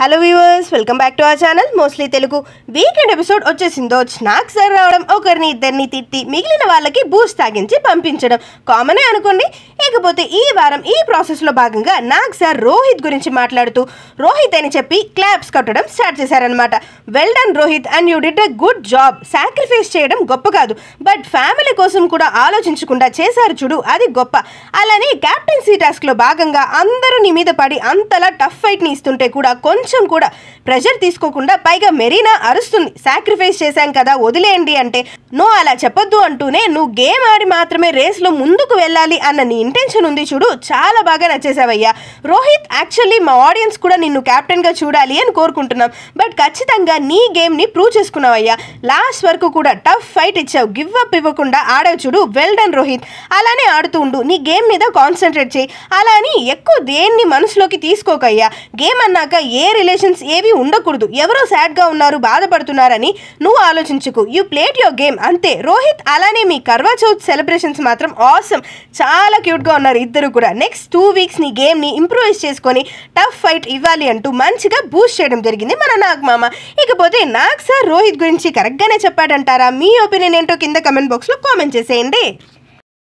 hello viewers welcome back to ఆ channel mostly Telugu weekend episode వచ్చేసిందో snacks రావడం ఒకరిని ఇద్దరిని తిట్టి మిగిలిన వాళ్ళకి బూస్ తాగించి పంపించడం కామనే అనుకోండి ఇకపోతే ఈ వారం ఈ ప్రాసెస్లో భాగంగా నాగ్ సార్ రోహిత్ గురించి మాట్లాడుతూ రోహిత్ అని చెప్పి క్లాప్స్ కట్టడం స్టార్ట్ చేశారనమాట well done Rohit and you did a good job sacrifice చేయడం గొప్ప కాదు బట్ ఫ్యామిలీ కోసం కూడా ఆలోచించకుండా చేశారు చూడు అది గొప్ప అలానే క్యాప్టెన్సీ టాస్క్లో భాగంగా అందరూ నీ మీద పడి అంతలా టఫ్ ఫైట్ని ఇస్తుంటే కూడా కొంచెం కూడా ప్రెషర్ తీసుకోకుండా పైగా మెరీనా అరుస్తుంది సాక్రిఫైస్ చేశాం కదా వదిలేయండి అంటే నువ్వు అలా చెప్పొద్దు అంటూనే నువ్వు గేమ్ ఆడి మాత్రమే రేస్లో ముందుకు వెళ్ళాలి అన్న నీ ఇంటెన్షన్ ఉంది చూడు చాలా బాగా నచ్చేసావయ్యా రోహిత్ యాక్చువల్లీ మా ఆడియన్స్ కూడా నిన్ను కెప్టెన్గా చూడాలి అని కోరుకుంటున్నాం బట్ ఖచ్చితంగా నీ గేమ్ని ప్రూవ్ చేసుకున్నావయ్యా లాస్ట్ వరకు కూడా టఫ్ ఫైట్ ఇచ్చావు గివ్ అప్ ఇవ్వకుండా ఆడావు చూడు వెల్ డన్ రోహిత్ అలానే ఆడుతూ ఉండు నీ గేమ్ మీద కాన్సన్ట్రేట్ చేయి అలా అని ఎక్కువ దేన్ని మనసులోకి తీసుకోకయ్యా గేమ్ అన్నాక ఏ రిలేషన్స్ ఏవి ఉండకూడదు ఎవరో సాడ్గా ఉన్నారు బాధపడుతున్నారని నువ్వు ఆలోచించుకు యూ ప్లేట్ యువర్ గేమ్ అంతే రోహిత్ అలానే మీ కర్వా చౌత్ సెలబ్రేషన్స్ మాత్రం ఆసమ్ చాలా క్యూట్ గా ఉన్నారు ఇద్దరు కూడా నెక్స్ట్ టూ వీక్స్ నీ గేమ్ని ఇంప్రూవైజ్ చేసుకొని టఫ్ ఫైట్ ఇవ్వాలి అంటూ మంచిగా బూస్ట్ చేయడం జరిగింది మన నాగ్ మామ ఇకపోతే నాగ్ సార్ రోహిత్ గురించి కరెక్ట్గానే చెప్పాడంటారా మీ ఒపీనియన్ ఏంటో కింద కమెంట్ బాక్స్లో కామెంట్ చేసేయండి